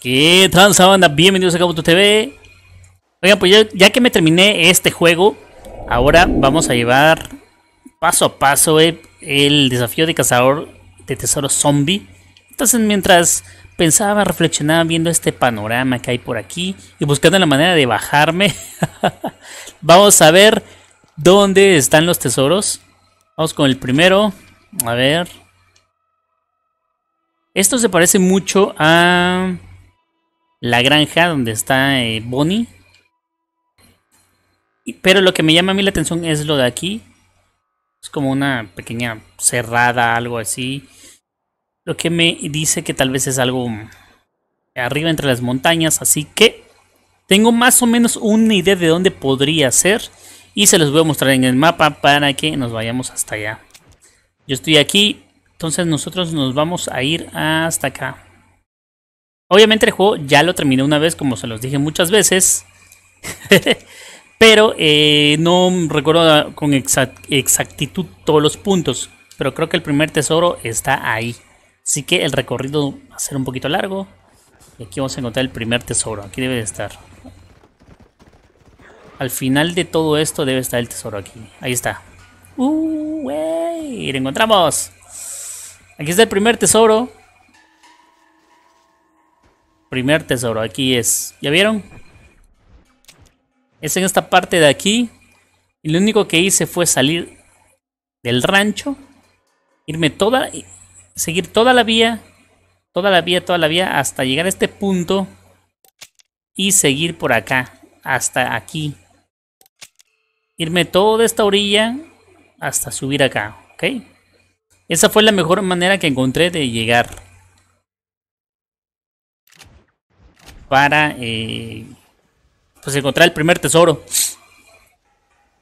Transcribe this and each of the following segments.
¿Qué tranza banda? Bienvenidos a Kabuto TV. Oigan, pues ya, que me terminé este juego, ahora vamos a llevar paso a paso eh, el desafío de cazador de tesoros zombie. Entonces mientras pensaba, reflexionaba viendo este panorama que hay por aquí y buscando la manera de bajarme, vamos a ver dónde están los tesoros. Vamos con el primero. A ver. Esto se parece mucho a la granja donde está eh, Bonnie. Pero lo que me llama a mí la atención es lo de aquí. Es como una pequeña cerrada, algo así. Lo que me dice que tal vez es algo mm, arriba entre las montañas. Así que tengo más o menos una idea de dónde podría ser. Y se los voy a mostrar en el mapa para que nos vayamos hasta allá. Yo estoy aquí. Entonces nosotros nos vamos a ir hasta acá. Obviamente el juego ya lo terminé una vez, como se los dije muchas veces. pero eh, no recuerdo con exactitud todos los puntos. Pero creo que el primer tesoro está ahí. Así que el recorrido va a ser un poquito largo. Y aquí vamos a encontrar el primer tesoro. Aquí debe de estar. Al final de todo esto debe estar el tesoro aquí. Ahí está. ¡Uh! Wey! ¡Lo encontramos! Aquí está el primer tesoro. Primer tesoro, aquí es. ¿Ya vieron? Es en esta parte de aquí. Y lo único que hice fue salir del rancho. Irme toda... Seguir toda la vía. Toda la vía, toda la vía. Hasta llegar a este punto. Y seguir por acá. Hasta aquí. Irme toda esta orilla. Hasta subir acá. ¿Ok? Esa fue la mejor manera que encontré de llegar. para eh, pues encontrar el primer tesoro.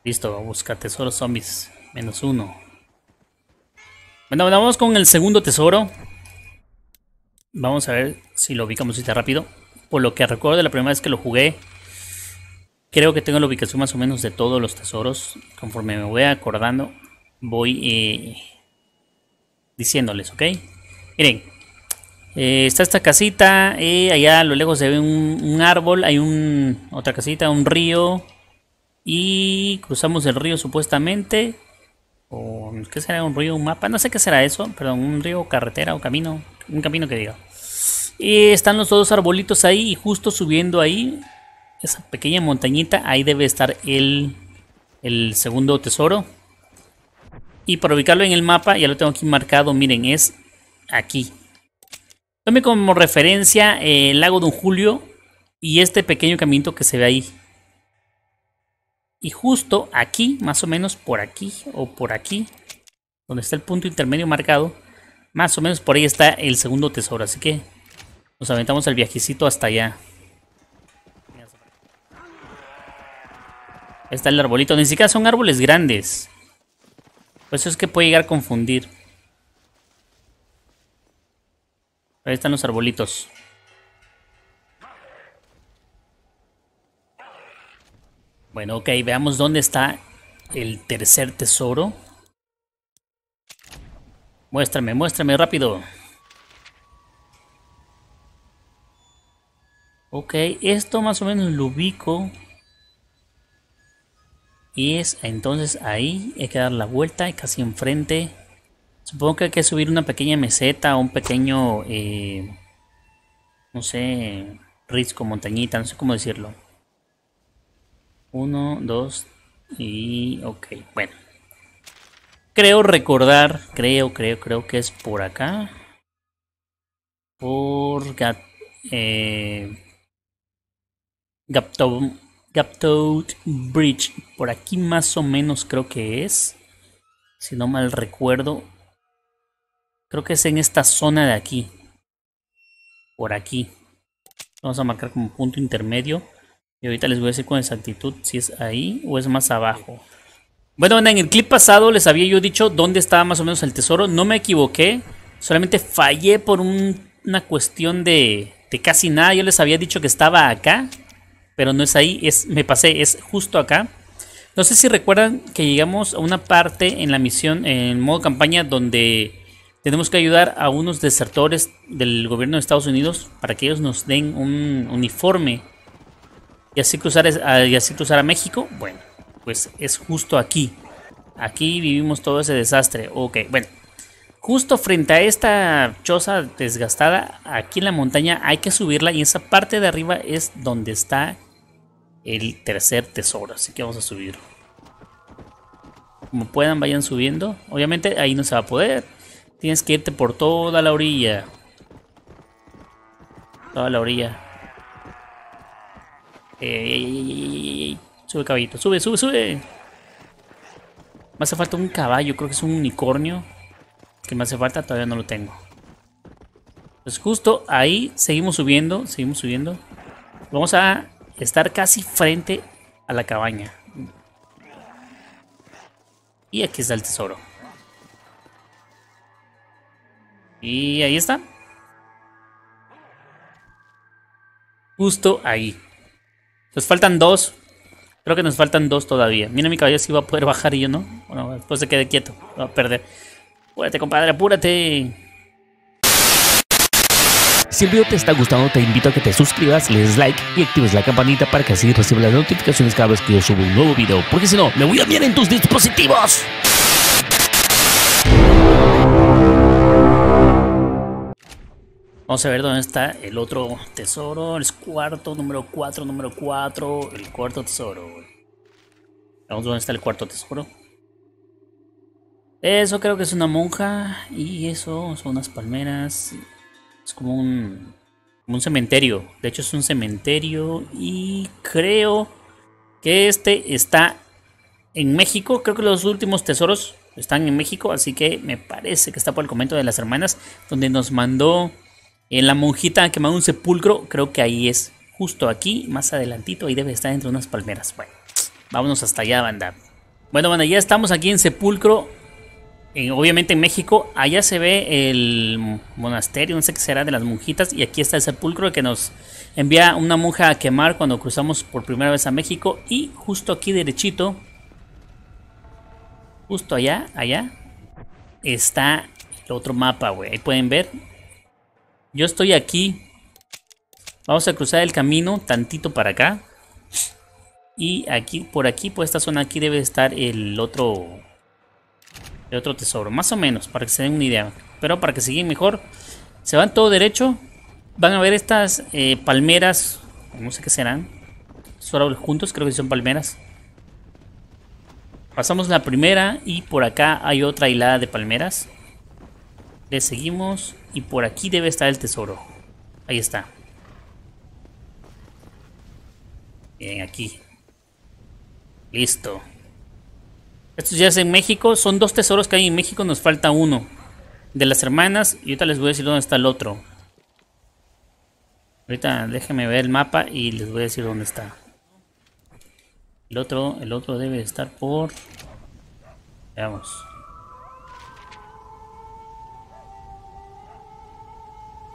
Listo, busca tesoros zombies. Menos uno. Bueno, vamos con el segundo tesoro. Vamos a ver si lo ubicamos rápido. Por lo que recuerdo de la primera vez que lo jugué, creo que tengo la ubicación más o menos de todos los tesoros. Conforme me voy acordando, voy eh, diciéndoles, ¿ok? Miren, eh, está esta casita, eh, allá a lo lejos se ve un, árbol, hay un, otra casita, un río. Y cruzamos el río supuestamente. O, ¿Qué será? ¿Un río? ¿Un mapa? No sé qué será eso. Perdón, un río, carretera o camino. Un camino que diga. Y eh, están los dos arbolitos ahí y justo subiendo ahí, esa pequeña montañita, ahí debe estar el, el segundo tesoro. Y para ubicarlo en el mapa, ya lo tengo aquí marcado, miren, es aquí. Tome como referencia eh, el lago un Julio y este pequeño caminito que se ve ahí. Y justo aquí, más o menos por aquí o por aquí, donde está el punto intermedio marcado, más o menos por ahí está el segundo tesoro. Así que nos aventamos el viajecito hasta allá. Ahí está el arbolito. Ni siquiera son árboles grandes. Por eso es que puede llegar a confundir. Ahí están los arbolitos. Bueno, ok, veamos dónde está el tercer tesoro. Muéstrame, muéstrame rápido. Ok, esto más o menos lo ubico. Y es entonces ahí, hay que dar la vuelta, y casi enfrente. Supongo que hay que subir una pequeña meseta o un pequeño, eh, no sé, risco, montañita, no sé cómo decirlo. Uno, dos y... ok, bueno. Creo recordar, creo, creo, creo que es por acá. Por... eh, Bridge. Por aquí más o menos creo que es. Si no mal recuerdo. Creo que es en esta zona de aquí. Por aquí. Vamos a marcar como punto intermedio. Y ahorita les voy a decir con exactitud si es ahí o es más abajo. Bueno, en el clip pasado les había yo dicho dónde estaba más o menos el tesoro. No me equivoqué. Solamente fallé por una cuestión de, de casi nada. Yo les había dicho que estaba acá. Pero no es ahí. Es, me pasé. Es justo acá. No sé si recuerdan que llegamos a una parte en la misión, en modo campaña, donde tenemos que ayudar a unos desertores del gobierno de Estados Unidos para que ellos nos den un uniforme y así cruzar, a, ah, y así cruzar a México. Bueno, pues es justo aquí. Aquí vivimos todo ese desastre. Ok, bueno. Justo frente a esta choza desgastada, aquí en la montaña hay que subirla y esa parte de arriba es donde está el tercer tesoro. Así que vamos a subir. Como puedan, vayan subiendo. Obviamente ahí no se va a poder Tienes que irte por toda la orilla. Toda la orilla. sube caballito, sube, sube, sube. Me hace falta un caballo, creo que es un unicornio. Que me hace falta, todavía no lo tengo. Pues justo ahí seguimos subiendo, seguimos subiendo. Vamos a estar casi frente a la cabaña. Y aquí está el tesoro. Y ahí está. Justo ahí. Nos faltan dos. Creo que nos faltan dos todavía. Mira mi caballo si va a poder bajar y yo no. Bueno, después se quede quieto. va a perder. Apúrate, compadre, apúrate. Si el video te está gustando, te invito a que te suscribas, le des like y actives la campanita para que así recibas las notificaciones cada vez que yo subo un nuevo video. Porque si no, me voy a mirar en tus dispositivos. Vamos a ver dónde está el otro tesoro. El cuarto, número 4, número 4. El cuarto tesoro, Vamos dónde está el cuarto tesoro. Eso creo que es una monja. Y eso son unas palmeras. Es como un, como un cementerio. De hecho es un cementerio. Y creo que este está en México. Creo que los últimos tesoros están en México. Así que me parece que está por el comento de las hermanas. Donde nos mandó en la monjita ha quemado un sepulcro, creo que ahí es justo aquí, más adelantito, ahí debe estar entre unas palmeras. Bueno, vámonos hasta allá, banda. Bueno, bueno, ya estamos aquí en sepulcro, eh, obviamente en México. Allá se ve el monasterio, no sé qué será, de las monjitas. Y aquí está el sepulcro que nos envía una monja a quemar cuando cruzamos por primera vez a México. Y justo aquí derechito, justo allá, allá, está el otro mapa, güey. Ahí pueden ver, yo estoy aquí. Vamos a cruzar el camino tantito para acá. Y aquí, por aquí, por esta zona aquí debe estar el otro... El otro tesoro, más o menos, para que se den una idea. Pero para que sigan mejor, se van todo derecho. Van a ver estas eh, palmeras, no sé qué serán. Son juntos, creo que son palmeras. Pasamos la primera y por acá hay otra hilada de palmeras. Le seguimos y por aquí debe estar el tesoro. Ahí está. Bien, aquí. Listo. Estos ya es en México. Son dos tesoros que hay en México. Nos falta uno. De las hermanas. Y ahorita les voy a decir dónde está el otro. Ahorita déjenme ver el mapa y les voy a decir dónde está. El otro, el otro debe estar por... Veamos.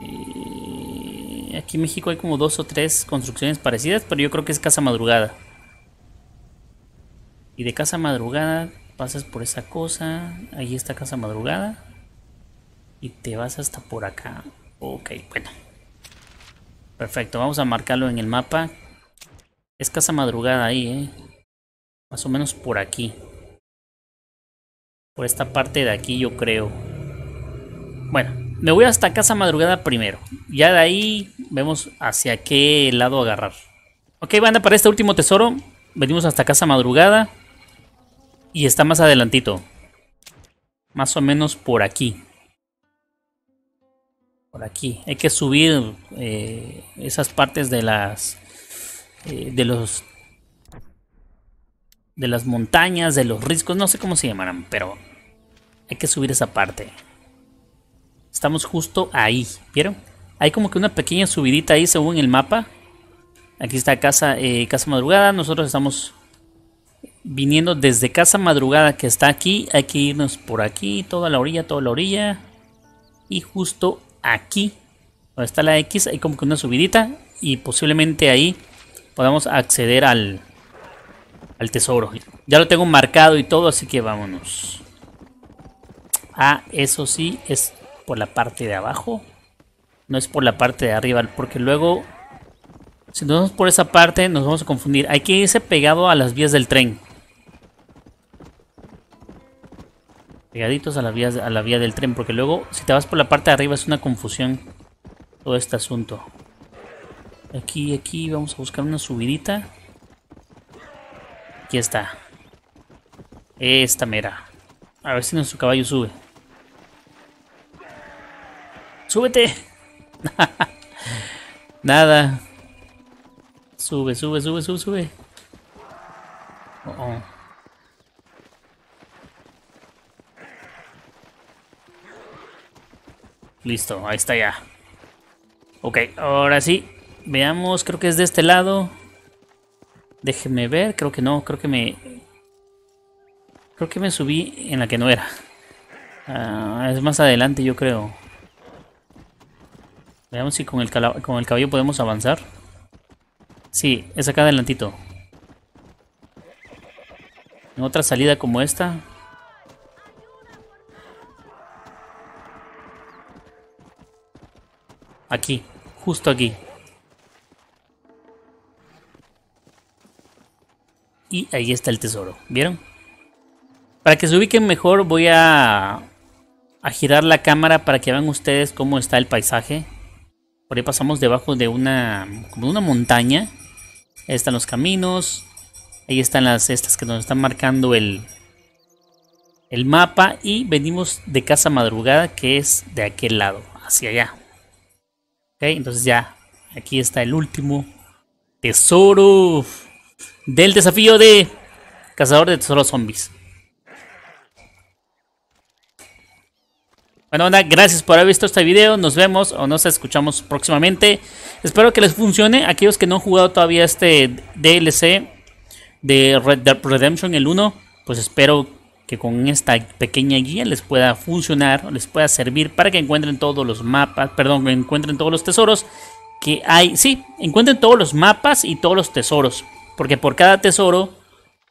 aquí en México hay como dos o tres construcciones parecidas, pero yo creo que es casa madrugada. Y de casa madrugada pasas por esa cosa. Ahí está casa madrugada. Y te vas hasta por acá. Ok, bueno. Perfecto, vamos a marcarlo en el mapa. Es casa madrugada ahí, ¿eh? Más o menos por aquí. Por esta parte de aquí yo creo. Bueno, me voy hasta casa madrugada primero. Ya de ahí vemos hacia qué lado agarrar. Ok, banda, para este último tesoro venimos hasta casa madrugada. Y está más adelantito. Más o menos por aquí. Por aquí. Hay que subir eh, esas partes de las... Eh, de los... De las montañas, de los riscos. No sé cómo se llamarán, pero... Hay que subir esa parte. Estamos justo ahí, ¿vieron? Hay como que una pequeña subidita ahí según el mapa. Aquí está Casa, eh, casa Madrugada. Nosotros estamos viniendo desde Casa Madrugada que está aquí. Hay que irnos por aquí, toda la orilla, toda la orilla. Y justo aquí, donde está la X, hay como que una subidita. Y posiblemente ahí podamos acceder al, al tesoro. Ya lo tengo marcado y todo, así que vámonos. Ah, eso sí, es por la parte de abajo. No es por la parte de arriba, porque luego, si nos vamos por esa parte, nos vamos a confundir. Hay que irse pegado a las vías del tren. Pegaditos a la, vía, a la vía del tren, porque luego, si te vas por la parte de arriba, es una confusión todo este asunto. Aquí, aquí, vamos a buscar una subidita. Aquí está. Esta mera. A ver si nuestro caballo sube. ¡Súbete! Nada. Sube, sube, sube, sube, sube. Oh -oh. Listo, ahí está ya. Ok, ahora sí. Veamos, creo que es de este lado. Déjenme ver, creo que no, creo que me... Creo que me subí en la que no era. Ah, es más adelante yo creo. Veamos si con el, con el caballo podemos avanzar. Sí, es acá adelantito. En otra salida como esta. Aquí, justo aquí. Y ahí está el tesoro, ¿vieron? Para que se ubiquen mejor voy a, a girar la cámara para que vean ustedes cómo está el paisaje. Por ahí pasamos debajo de una, como una montaña. Ahí están los caminos. Ahí están las estas que nos están marcando el, el mapa. Y venimos de casa madrugada que es de aquel lado, hacia allá. Ok, entonces ya aquí está el último tesoro del desafío de cazador de tesoros zombies. Bueno, gracias por haber visto este video. Nos vemos o nos escuchamos próximamente. Espero que les funcione. Aquellos que no han jugado todavía este DLC de Red Dead Redemption, el 1, pues espero que con esta pequeña guía les pueda funcionar, les pueda servir para que encuentren todos los mapas, perdón, que encuentren todos los tesoros que hay. Sí, encuentren todos los mapas y todos los tesoros. Porque por cada tesoro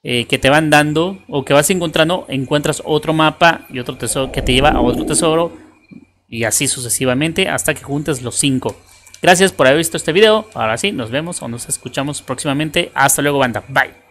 eh, que te van dando o que vas encontrando, encuentras otro mapa y otro tesoro que te lleva a otro tesoro y así sucesivamente hasta que juntes los cinco, Gracias por haber visto este video. Ahora sí, nos vemos o nos escuchamos próximamente. Hasta luego, banda. Bye.